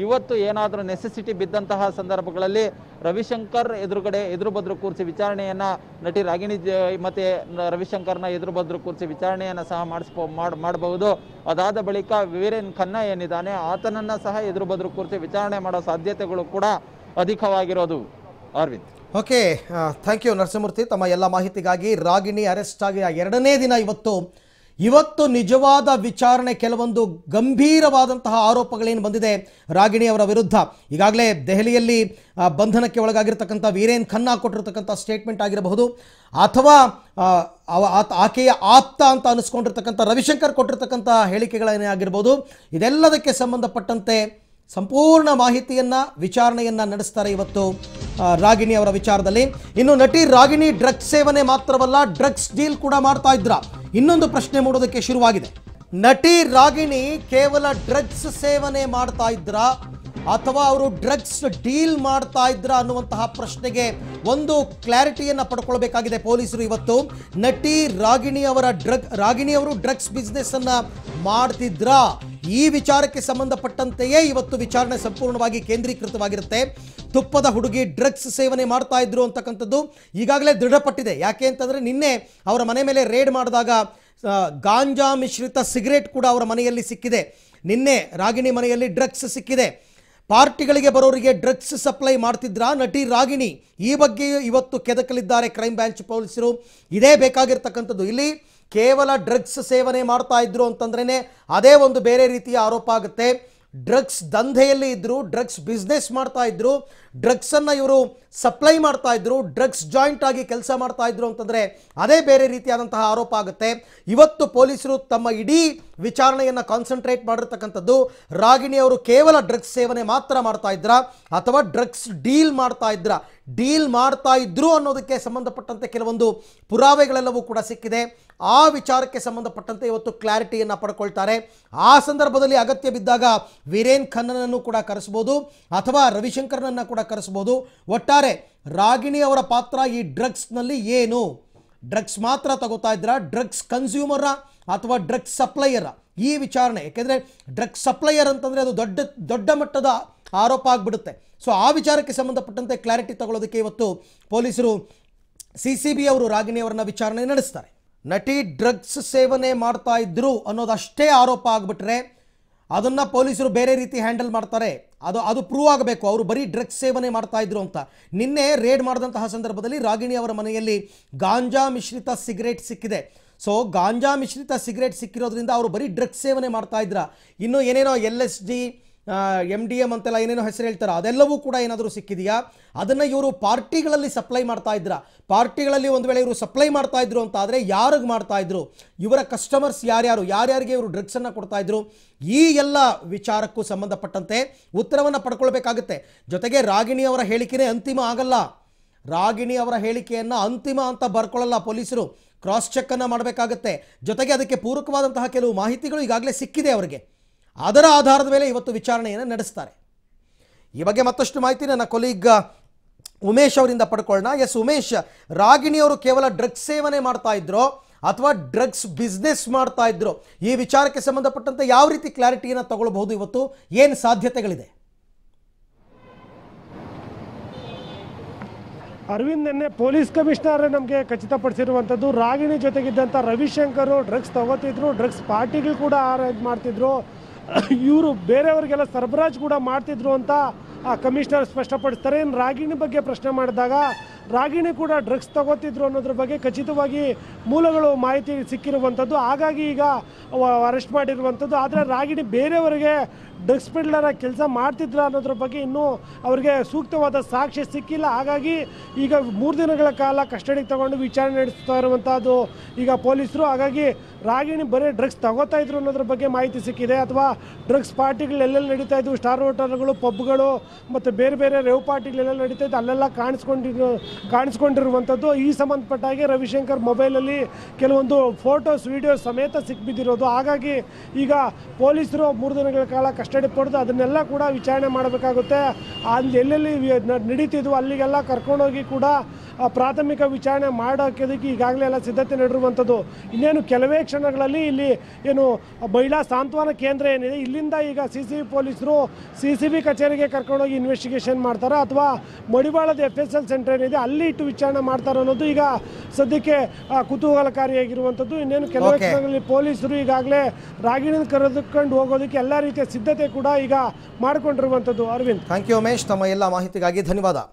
ಇವತ್ತು ಏನಾದರೂ ನೆಸೆಸಿಟಿ ಬಿದ್ದಂತಹ ಸಂದರ್ಭಗಳಲ್ಲಿ ರವಿಶಂಕರ್ ಎದುರುಗಡೆ ಎದುರು ಬದ್ರು ಕೂರಿಸಿ ವಿಚಾರಣೆಯನ್ನ ನಟಿ ರಾಗಿಣಿ ಮತ್ತೆ ರವಿಶಂಕರ್ನ ಎದುರು ಬದ್ರು ಕೂರಿಸಿ ವಿಚಾರಣೆಯನ್ನ ಸಹ ಮಾಡಿಸ್ಬೋ ಮಾಡಬಹುದು ಅದಾದ ಬಳಿಕ ವೀರೇನ್ ಖನ್ನಾ ಏನಿದ್ದಾನೆ ಆತನನ್ನ ಸಹ ಎದುರು ಬದ್ರು ಕೂರಿಸಿ ವಿಚಾರಣೆ ಮಾಡೋ ಸಾಧ್ಯತೆಗಳು ಕೂಡ ಅಧಿಕವಾಗಿರೋದು Arvind okay thank you Narasimhamurthy ತಮ್ಮ ಎಲ್ಲ ಮಾಹಿತಿಗಾಗಿ ರಾಗಿಣಿ ಅರೆಸ್ಟ್ ಆಗಿ ಎರಡನೇ ದಿನ ಇವತ್ತು ಇವತ್ತು ನಿಜವಾದ ವಿಚಾರಣೆ ಕೆಲವೊಂದು ಗಂಭೀರವಾದಂತಹ ಆರೋಪಗಳೇನು ಬಂದಿದೆ ರಾಗಿಣಿ ಅವರ ವಿರುದ್ಧ ಈಗಾಗಲೇ ದೆಹಲಿಯಲ್ಲಿ ಬಂಧನಕ್ಕೆ ಒಳಗಾಗಿರ್ತಕ್ಕಂಥ ವೀರೇನ್ ಖನ್ನಾ ಕೊಟ್ಟಿರ್ತಕ್ಕಂಥ ಸ್ಟೇಟ್ಮೆಂಟ್ ಆಗಿರಬಹುದು ಅಥವಾ ಆಕೆಯ ಆಪ್ತ ಅಂತ ಅನಿಸ್ಕೊಂಡಿರ್ತಕ್ಕಂಥ ರವಿಶಂಕರ್ ಕೊಟ್ಟಿರ್ತಕ್ಕಂಥ ಹೇಳಿಕೆಗಳೇನೇ ಆಗಿರ್ಬೋದು ಇದೆಲ್ಲದಕ್ಕೆ ಸಂಬಂಧಪಟ್ಟಂತೆ ಸಂಪೂರ್ಣ ಮಾಹಿತಿಯನ್ನು ವಿಚಾರಣೆಯನ್ನು ನಡೆಸ್ತಾರೆ ಇವತ್ತು ರಾಗಿಣಿ ಅವರ ವಿಚಾರದಲ್ಲಿ ಇನ್ನು ನಟಿ ರಾಗಿಣಿ ಡ್ರಗ್ಸ್ ಸೇವನೆ ಮಾತ್ರವಲ್ಲ ಡ್ರಗ್ಸ್ ಡೀಲ್ ಕೂಡ ಮಾಡ್ತಾ ಇದ್ರ ಇನ್ನೊಂದು ಪ್ರಶ್ನೆ ಮೂಡೋದಕ್ಕೆ ಶುರುವಾಗಿದೆ ನಟಿ ರಾಗಿಣಿ ಕೇವಲ ಡ್ರಗ್ಸ್ ಸೇವನೆ ಮಾಡ್ತಾ ಇದ್ರ ಅಥವಾ ಅವರು ಡ್ರಗ್ಸ್ ಡೀಲ್ ಮಾಡ್ತಾ ಇದ್ರ ಅನ್ನುವಂತಹ ಪ್ರಶ್ನೆಗೆ ಒಂದು ಕ್ಲಾರಿಟಿಯನ್ನು ಪಡ್ಕೊಳ್ಬೇಕಾಗಿದೆ ಪೊಲೀಸರು ಇವತ್ತು ನಟಿ ರಾಗಿಣಿ ಅವರ ಡ್ರಗ್ ರಾಗಿಣಿ ಅವರು ಡ್ರಗ್ಸ್ ಬಿಸ್ನೆಸ್ ಅನ್ನ ಮಾಡ್ತಿದ್ರಾ ಈ ವಿಚಾರಕ್ಕೆ ಸಂಬಂಧಪಟ್ಟಂತೆಯೇ ಇವತ್ತು ವಿಚಾರಣೆ ಸಂಪೂರ್ಣವಾಗಿ ಕೇಂದ್ರೀಕೃತವಾಗಿರುತ್ತೆ ತುಪ್ಪದ ಹುಡುಗಿ ಡ್ರಗ್ಸ್ ಸೇವನೆ ಮಾಡ್ತಾ ಇದ್ರು ಅಂತಕ್ಕಂಥದ್ದು ಈಗಾಗಲೇ ದೃಢಪಟ್ಟಿದೆ ಯಾಕೆ ಅಂತಂದರೆ ನಿನ್ನೆ ಅವರ ಮನೆ ಮೇಲೆ ರೇಡ್ ಮಾಡಿದಾಗ ಗಾಂಜಾ ಮಿಶ್ರಿತ ಸಿಗರೇಟ್ ಕೂಡ ಅವರ ಮನೆಯಲ್ಲಿ ಸಿಕ್ಕಿದೆ ನಿನ್ನೆ ರಾಗಿಣಿ ಮನೆಯಲ್ಲಿ ಡ್ರಗ್ಸ್ ಸಿಕ್ಕಿದೆ ಪಾರ್ಟಿಗಳಿಗೆ ಬರೋರಿಗೆ ಡ್ರಗ್ಸ್ ಸಪ್ಲೈ ಮಾಡ್ತಿದ್ರ ನಟಿ ರಾಗಿಣಿ ಈ ಬಗ್ಗೆಯೂ ಇವತ್ತು ಕೆದಕಲಿದ್ದಾರೆ ಕ್ರೈಮ್ ಬ್ರಾಂಚ್ ಪೊಲೀಸರು ಇದೇ ಬೇಕಾಗಿರ್ತಕ್ಕಂಥದ್ದು ಇಲ್ಲಿ ಕೇವಲ ಡ್ರಗ್ಸ್ ಸೇವನೆ ಮಾಡ್ತಾ ಇದ್ರು ಅಂತಂದ್ರೇ ಅದೇ ಒಂದು ಬೇರೆ ರೀತಿಯ ಆರೋಪ ಆಗುತ್ತೆ ಡ್ರಗ್ಸ್ ದಂಧೆಯಲ್ಲಿ ಇದ್ರು ಡ್ರಗ್ಸ್ ಬಿಸ್ನೆಸ್ ಮಾಡ್ತಾ ಇದ್ರು ಡ್ರಗ್ಸನ್ನು ಇವರು ಸಪ್ಲೈ ಮಾಡ್ತಾ ಇದ್ರು ಡ್ರಗ್ಸ್ ಜಾಯಿಂಟ್ ಆಗಿ ಕೆಲಸ ಮಾಡ್ತಾ ಇದ್ರು ಅಂತಂದರೆ ಅದೇ ಬೇರೆ ರೀತಿಯಾದಂತಹ ಆರೋಪ ಆಗುತ್ತೆ ಇವತ್ತು ಪೊಲೀಸರು ತಮ್ಮ ಇಡೀ ವಿಚಾರಣೆಯನ್ನು ಕಾನ್ಸಂಟ್ರೇಟ್ ಮಾಡಿರ್ತಕ್ಕಂಥದ್ದು ರಾಗಿಣಿ ಅವರು ಕೇವಲ ಡ್ರಗ್ಸ್ ಸೇವನೆ ಮಾತ್ರ ಮಾಡ್ತಾ ಇದ್ರ ಅಥವಾ ಡ್ರಗ್ಸ್ ಡೀಲ್ ಮಾಡ್ತಾ ಇದ್ರ ಡೀಲ್ ಮಾಡ್ತಾ ಇದ್ರು ಅನ್ನೋದಕ್ಕೆ ಸಂಬಂಧಪಟ್ಟಂತೆ ಕೆಲವೊಂದು ಪುರಾವೆಗಳೆಲ್ಲವೂ ಕೂಡ ಸಿಕ್ಕಿದೆ ಆ ವಿಚಾರಕ್ಕೆ ಸಂಬಂಧಪಟ್ಟಂತೆ ಇವತ್ತು ಕ್ಲಾರಿಟಿಯನ್ನು ಪಡ್ಕೊಳ್ತಾರೆ ಆ ಸಂದರ್ಭದಲ್ಲಿ ಅಗತ್ಯ ಬಿದ್ದಾಗ ವೀರೇನ್ ಖನ್ನನನ್ನು ಕೂಡ ಕರೆಸ್ಬೋದು ಅಥವಾ ರವಿಶಂಕರ್ನನ್ನು ಕೂಡ ನಿರಾಕರಿಸಬಹುದು ಒಟ್ಟಾರೆ ರಾಗಿಣಿ ಅವರ ಪಾತ್ರ ಈ ಡ್ರಗ್ಸ್ನಲ್ಲಿ ಏನು ಡ್ರಗ್ಸ್ ಮಾತ್ರ ತಗೋತಾ ಇದ್ರ ಡ್ರಗ್ಸ್ ಕನ್ಸ್ಯೂಮರ ಅಥವಾ ಡ್ರಗ್ಸ್ ಸಪ್ಲೈಯರ ಈ ವಿಚಾರಣೆ ಯಾಕೆಂದರೆ ಡ್ರಗ್ಸ್ ಸಪ್ಲೈಯರ್ ಅಂತಂದ್ರೆ ಅದು ದೊಡ್ಡ ದೊಡ್ಡ ಮಟ್ಟದ ಆರೋಪ ಆಗಿಬಿಡುತ್ತೆ ಸೊ ಆ ವಿಚಾರಕ್ಕೆ ಸಂಬಂಧಪಟ್ಟಂತೆ ಕ್ಲಾರಿಟಿ ತಗೊಳ್ಳೋದಕ್ಕೆ ಇವತ್ತು ಪೊಲೀಸರು ಸಿ ಸಿ ಬಿ ಅವರು ರಾಗಿಣಿ ಅವರನ್ನ ವಿಚಾರಣೆ ನಡೆಸ್ತಾರೆ ನಟಿ ಡ್ರಗ್ಸ್ ಸೇವನೆ ಮಾಡ್ತಾ ಇದ್ರು ಅನ್ನೋದಷ್ಟೇ ಆರೋಪ ಆಗಿಬಿಟ್ರೆ ಅದನ್ನ ಪೊಲೀಸರು ಬೇರೆ ರೀತಿ ಹ್ಯಾಂಡಲ್ ಮಾಡ್ತಾರೆ ಅದು ಅದು ಪ್ರೂವ್ ಆಗಬೇಕು ಅವರು ಬರೀ ಡ್ರಗ್ಸ್ ಸೇವನೆ ಮಾಡ್ತಾ ಇದ್ರು ಅಂತ ನಿನ್ನೆ ರೇಡ್ ಮಾಡಿದಂತಹ ಸಂದರ್ಭದಲ್ಲಿ ರಾಗಿಣಿ ಅವರ ಮನೆಯಲ್ಲಿ ಗಾಂಜಾ ಮಿಶ್ರಿತ ಸಿಗರೇಟ್ ಸಿಕ್ಕಿದೆ ಸೊ ಗಾಂಜಾ ಮಿಶ್ರಿತ ಸಿಗರೇಟ್ ಸಿಕ್ಕಿರೋದ್ರಿಂದ ಅವರು ಬರೀ ಡ್ರಗ್ಸ್ ಸೇವನೆ ಮಾಡ್ತಾ ಇದ್ರ ಇನ್ನು ಏನೇನೋ L S D M D M ಅಂತೆಲ್ಲ ಏನೇನೋ ಹೆಸರು ಹೇಳ್ತಾರೋ ಅದೆಲ್ಲವೂ ಕೂಡ ಏನಾದರೂ ಸಿಕ್ಕಿದೆಯಾ ಅದನ್ನು ಇವರು ಪಾರ್ಟಿಗಳಲ್ಲಿ ಸಪ್ಲೈ ಮಾಡ್ತಾ ಇದ್ರ ಪಾರ್ಟಿಗಳಲ್ಲಿ ಒಂದು ವೇಳೆ ಇವರು ಸಪ್ಲೈ ಮಾಡ್ತಾ ಇದ್ರು ಅಂತ ಆದರೆ ಯಾರಿಗೆ ಮಾಡ್ತಾ ಇದ್ರು ಇವರ ಕಸ್ಟಮರ್ಸ್ ಯಾರ್ಯಾರು ಯಾರ್ಯಾರಿಗೆ ಇವರು ಡ್ರಗ್ಸನ್ನು ಕೊಡ್ತಾ ಇದ್ರು ಈ ಎಲ್ಲ ವಿಚಾರಕ್ಕೂ ಸಂಬಂಧಪಟ್ಟಂತೆ ಉತ್ತರವನ್ನು ಪಡ್ಕೊಳ್ಬೇಕಾಗುತ್ತೆ ಜೊತೆಗೆ ರಾಗಿಣಿ ಅವರ ಹೇಳಿಕೆನೇ ಅಂತಿಮ ಆಗಲ್ಲ ರಾಗಿಣಿ ಅವರ ಹೇಳಿಕೆಯನ್ನು ಅಂತಿಮ ಅಂತ ಬರ್ಕೊಳ್ಳಲ್ಲ ಪೊಲೀಸರು ಕ್ರಾಸ್ ಚೆಕ್ ಅನ್ನು ಮಾಡಬೇಕಾಗುತ್ತೆ ಜೊತೆಗೆ ಅದಕ್ಕೆ ಪೂರಕವಾದಂತಹ ಕೆಲವು ಮಾಹಿತಿಗಳು ಈಗಾಗಲೇ ಸಿಕ್ಕಿದೆ ಅವರಿಗೆ ಅದರ ಆಧಾರದ ಮೇಲೆ ಇವತ್ತು ವಿಚಾರಣೆಯನ್ನು ನಡೆಸ್ತಾರೆ ಈ ಬಗ್ಗೆ ಮತ್ತಷ್ಟು ಮಾಹಿತಿ ನನ್ನ ಕೊಲೀಗ್ ಉಮೇಶ್ ಅವರಿಂದ ಪಡ್ಕೊಳ್ಳೋಣ ಎಸ್ ಉಮೇಶ್ ರಾಗಿಣಿಯವರು ಕೇವಲ ಡ್ರಗ್ಸ್ ಸೇವನೆ ಮಾಡ್ತಾ ಇದ್ರು ಅಥವಾ ಡ್ರಗ್ಸ್ ಬಿಸ್ನೆಸ್ ಮಾಡ್ತಾ ಇದ್ರು ಈ ವಿಚಾರಕ್ಕೆ ಸಂಬಂಧಪಟ್ಟಂತೆ ಯಾವ ರೀತಿ ಕ್ಲಾರಿಟಿಯನ್ನು ತಗೊಳ್ಬಹುದು ಇವತ್ತು ಏನು ಸಾಧ್ಯತೆಗಳಿದೆ ಅರವಿಂದ್ ನಿನ್ನೆ ಪೊಲೀಸ್ ಕಮಿಷನರ್ ನಮಗೆ ಖಚಿತಪಡಿಸಿರುವಂಥದ್ದು ರಾಗಿಣಿ ಜೊತೆಗಿದ್ದಂಥ ರವಿಶಂಕರ್ ಡ್ರಗ್ಸ್ ತಗೋತಿದ್ರು ಡ್ರಗ್ಸ್ ಪಾರ್ಟಿಗಳು ಕೂಡ ಅರೇಂಜ್ ಮಾಡ್ತಿದ್ರು ಇವರು ಬೇರೆಯವರಿಗೆಲ್ಲ ಸರಬರಾಜು ಕೂಡ ಮಾಡ್ತಿದ್ರು ಅಂತ ಆ ಕಮಿಷನರ್ ಸ್ಪಷ್ಟಪಡಿಸ್ತಾರೆ ಏನು ರಾಗಿಣಿ ಬಗ್ಗೆ ಪ್ರಶ್ನೆ ಮಾಡಿದಾಗ ರಾಗಿಣಿ ಕೂಡ ಡ್ರಗ್ಸ್ ತಗೋತಿದ್ರು ಅನ್ನೋದ್ರ ಬಗ್ಗೆ ಖಚಿತವಾಗಿ ಮೂಲಗಳು ಮಾಹಿತಿ ಸಿಕ್ಕಿರುವಂಥದ್ದು ಹಾಗಾಗಿ ಈಗ ಅರೆಸ್ಟ್ ಮಾಡಿರುವಂಥದ್ದು ಆದರೆ ರಾಗಿಣಿ ಬೇರೆಯವರಿಗೆ ಡ್ರಗ್ಸ್ ಪಿಡ್ಲರ ಕೆಲಸ ಮಾಡ್ತಿದ್ರ ಅನ್ನೋದ್ರ ಬಗ್ಗೆ ಇನ್ನೂ ಅವರಿಗೆ ಸೂಕ್ತವಾದ ಸಾಕ್ಷ್ಯ ಸಿಕ್ಕಿಲ್ಲ ಹಾಗಾಗಿ ಈಗ ಮೂರು ದಿನಗಳ ಕಾಲ ಕಸ್ಟಡಿಗೆ ತಗೊಂಡು ವಿಚಾರಣೆ ನಡೆಸ್ತಾ ಇರುವಂಥದ್ದು ಈಗ ಪೊಲೀಸರು ಹಾಗಾಗಿ ರಾಗಿಣಿ ಬರೀ ಡ್ರಗ್ಸ್ ತಗೋತಾ ಇದ್ರು ಅನ್ನೋದ್ರ ಬಗ್ಗೆ ಮಾಹಿತಿ ಸಿಕ್ಕಿದೆ ಅಥವಾ ಡ್ರಗ್ಸ್ ಪಾರ್ಟಿಗಳು ಎಲ್ಲೆಲ್ಲಿ ನಡೀತಾ ಇದ್ವು ಸ್ಟಾರ್ ಹೋಟೆಲ್ಗಳು ಪಬ್ಗಳು ಮತ್ತು ಬೇರೆ ಬೇರೆ ರೇವ್ ಪಾರ್ಟಿಗಳೆಲ್ಲ ನಡೀತಾ ಇದ್ದು ಅಲ್ಲೆಲ್ಲ ಕಾಣಿಸ್ಕೊಂಡಿರೋ ಕಾಣಿಸ್ಕೊಂಡಿರುವಂಥದ್ದು ಈ ಸಂಬಂಧಪಟ್ಟ ಹಾಗೆ ರವಿಶಂಕರ್ ಮೊಬೈಲಲ್ಲಿ ಕೆಲವೊಂದು ಫೋಟೋಸ್ ವೀಡಿಯೋಸ್ ಸಮೇತ ಸಿಕ್ಕಿಬಿದ್ದಿರೋದು ಹಾಗಾಗಿ ಈಗ ಪೊಲೀಸರು ಮೂರು ದಿನಗಳ ಕಾಲ ಕಸ್ಟಡಿ ಪಡೆದು ಅದನ್ನೆಲ್ಲ ಕೂಡ ವಿಚಾರಣೆ ಮಾಡಬೇಕಾಗುತ್ತೆ ಅಲ್ಲಿ ಎಲ್ಲೆಲ್ಲಿ ನಡೀತಿದ್ವು ಅಲ್ಲಿಗೆಲ್ಲ ಕರ್ಕೊಂಡೋಗಿ ಕೂಡ ಪ್ರಾಥಮಿಕ ವಿಚಾರಣೆ ಮಾಡೋಕ್ಕೋದಕ್ಕೆ ಈಗಾಗಲೇ ಎಲ್ಲ ಸಿದ್ಧತೆ ನಡೆದಿರುವಂಥದ್ದು ಇನ್ನೇನು ಕೆಲವೇ ಕ್ಷಣಗಳಲ್ಲಿ ಇಲ್ಲಿ ಏನು ಮಹಿಳಾ ಸಾಂತ್ವನ ಕೇಂದ್ರ ಏನಿದೆ ಇಲ್ಲಿಂದ ಈಗ ಸಿ ಸಿ ಪೊಲೀಸರು ಸಿ ಸಿ ಬಿ ಕಚೇರಿಗೆ ಕರ್ಕೊಂಡೋಗಿ ಇನ್ವೆಸ್ಟಿಗೇಷನ್ ಮಾಡ್ತಾರೆ ಅಥವಾ ಮಡಿವಾಳದ ಎಫ್ ಎಸ್ ಎಲ್ ಸೆಂಟರ್ ಏನಿದೆ ಅಲ್ಲಿ ಇಟ್ಟು ವಿಚಾರಣೆ ಮಾಡ್ತಾರೆ ಅನ್ನೋದು ಈಗ ಸದ್ಯಕ್ಕೆ ಕುತೂಹಲಕಾರಿಯಾಗಿರುವಂಥದ್ದು ಇನ್ನೇನು ಕೆಲವೇ ಕ್ಷಣಗಳಲ್ಲಿ ಪೊಲೀಸರು ಈಗಾಗಲೇ ರಾಗಿಣಿ ಕರೆದುಕೊಂಡು ಹೋಗೋದಕ್ಕೆ ಎಲ್ಲ ರೀತಿಯ ಸಿದ್ಧತೆ ಕೂಡ ಈಗ ಮಾಡಿಕೊಂಡಿರುವಂಥದ್ದು ಅರವಿಂದ್ ಥ್ಯಾಂಕ್ ಯು ಉಮೇಶ್ ತಮ್ಮ ಎಲ್ಲ ಮಾಹಿತಿಗಾಗಿ ಧನ್ಯವಾದ